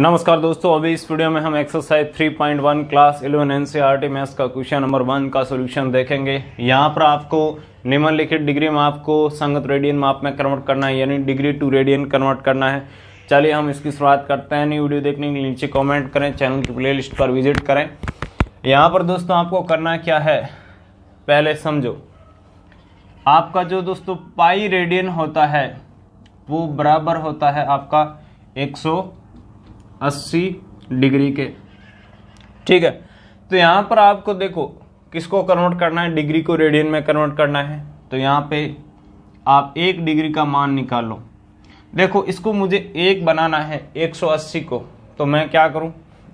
नमस्कार दोस्तों अभी इस वीडियो में हम एक्सरसाइज 3.1 क्लास 11 एनसीईआरटी मैथ्स का क्वेश्चन नंबर वन का सॉल्यूशन देखेंगे यहाँ पर आपको निम्नलिखित डिग्री में आपको संगत रेडियन माप में कन्वर्ट करना है यानी डिग्री टू रेडियन कन्वर्ट करना है चलिए हम इसकी शुरुआत करते हैं नई वीडियो देखने के नीचे कॉमेंट करें चैनल की प्ले पर विजिट करें यहाँ पर दोस्तों आपको करना क्या है पहले समझो आपका जो दोस्तों पाई रेडियन होता है वो बराबर होता है आपका एक अस्सी डिग्री के ठीक है तो यहाँ पर आपको देखो किसको कन्वर्ट करना है डिग्री को रेडियन में कन्वर्ट करना है तो यहाँ पे आप एक डिग्री का मान निकालो देखो इसको मुझे एक बनाना है 180 को तो मैं क्या करूँ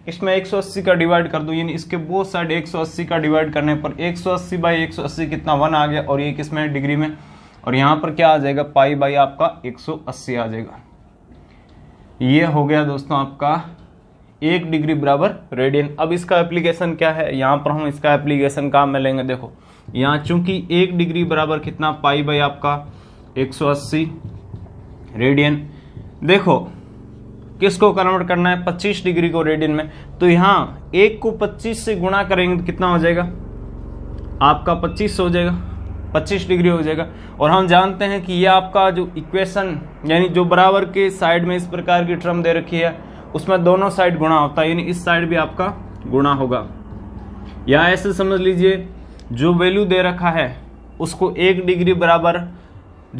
इसमें 180 का डिवाइड कर दूँ यानी इसके बोथ साइड 180 का डिवाइड करने पर 180 सौ अस्सी बाई एक कितना वन आ गया और ये किस में डिग्री में और यहाँ पर क्या आ जाएगा पाई बाई आपका 180 आ जाएगा ये हो गया दोस्तों आपका एक डिग्री बराबर रेडियन अब इसका एप्लीकेशन क्या है यहाँ पर हम इसका एप्लीकेशन काम में लेंगे देखो यहाँ चूंकि एक डिग्री बराबर कितना पाई बाई आपका 180 रेडियन देखो किसको कन्वर्ट करना है 25 डिग्री को रेडियन में तो यहाँ एक को 25 से गुणा करेंगे तो कितना हो जाएगा आपका 25 हो जाएगा 25 डिग्री हो जाएगा और हम जानते हैं कि ये आपका जो इक्वेशन यानी जो बराबर के साइड में इस प्रकार की ट्रम दे रखी है उसमें दोनों साइड गुणा होता है यानी इस साइड भी आपका गुणा होगा या ऐसे समझ लीजिए जो वैल्यू दे रखा है उसको एक डिग्री बराबर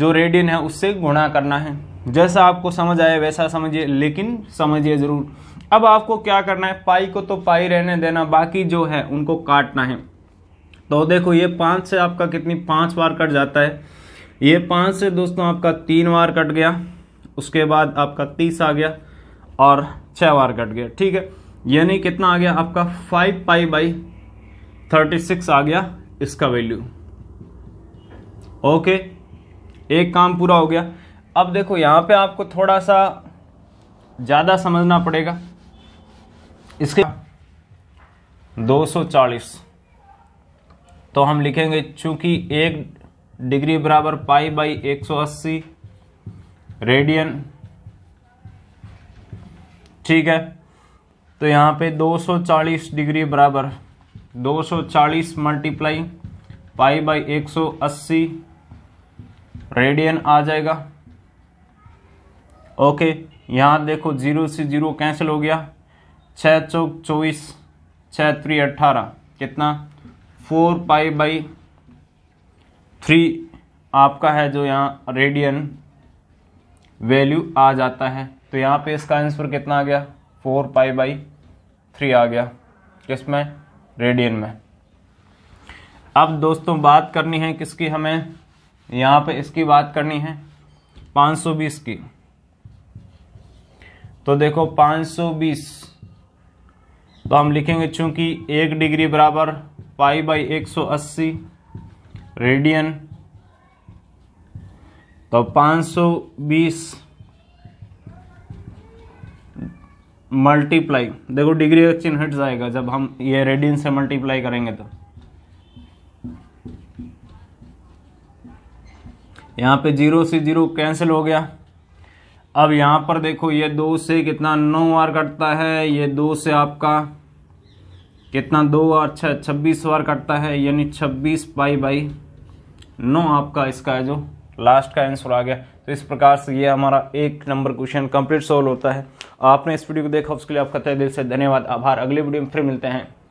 जो रेडियन है उससे गुणा करना है जैसा आपको समझ आए वैसा समझिए लेकिन समझिए ज़रूर अब आपको क्या करना है पाई को तो पाई रहने देना बाकी जो है उनको काटना है तो देखो ये पाँच से आपका कितनी पाँच बार कट जाता है ये पाँच से दोस्तों आपका तीन बार कट गया उसके बाद आपका तीस आ गया और छः बार कट गया ठीक है यानी कितना आ गया आपका five pi by thirty six आ गया इसका वैल्यू ओके एक काम पूरा हो गया अब देखो यहाँ पे आपको थोड़ा सा ज़्यादा समझना पड़ेगा इसके दो सौ चालीस तो हम लिखेंगे चूंकि एक डिग्री बराबर पाई बाई 180 रेडियन ठीक है तो यहाँ पे 240 डिग्री बराबर 240 मल्टीप्लाई पाई बाई 180 रेडियन आ जाएगा ओके यहाँ देखो जीरो से जीरो कैंसिल हो गया छः चौक चौबीस छः त्री अट्ठारह कितना फोर पाई बाई थ्री आपका है जो यहाँ रेडियन वैल्यू आ जाता है तो यहाँ पे इसका आंसर कितना आ गया फोर पाई बाई थ्री आ गया किसमें रेडियन में अब दोस्तों बात करनी है किसकी हमें यहाँ पे इसकी बात करनी है 520 की तो देखो 520 तो हम लिखेंगे चूंकि एक डिग्री बराबर पाई बाई 180 रेडियन तो 520 मल्टीप्लाई देखो डिग्री का चिन्ह हट जाएगा जब हम ये रेडियन से मल्टीप्लाई करेंगे तो यहाँ पे जीरो से जीरो कैंसिल हो गया अब यहाँ पर देखो ये दो से कितना नौ बार कटता है ये दो से आपका कितना दो और छः छब्बीस बार कटता है यानी छब्बीस पाई बाई नौ आपका इसका जो लास्ट का आंसर आ गया तो इस प्रकार से ये हमारा एक नंबर क्वेश्चन कंप्लीट सोल्व होता है आपने इस वीडियो को देखा उसके लिए आपका तय दिल से धन्यवाद आभार अगले वीडियो में फिर मिलते हैं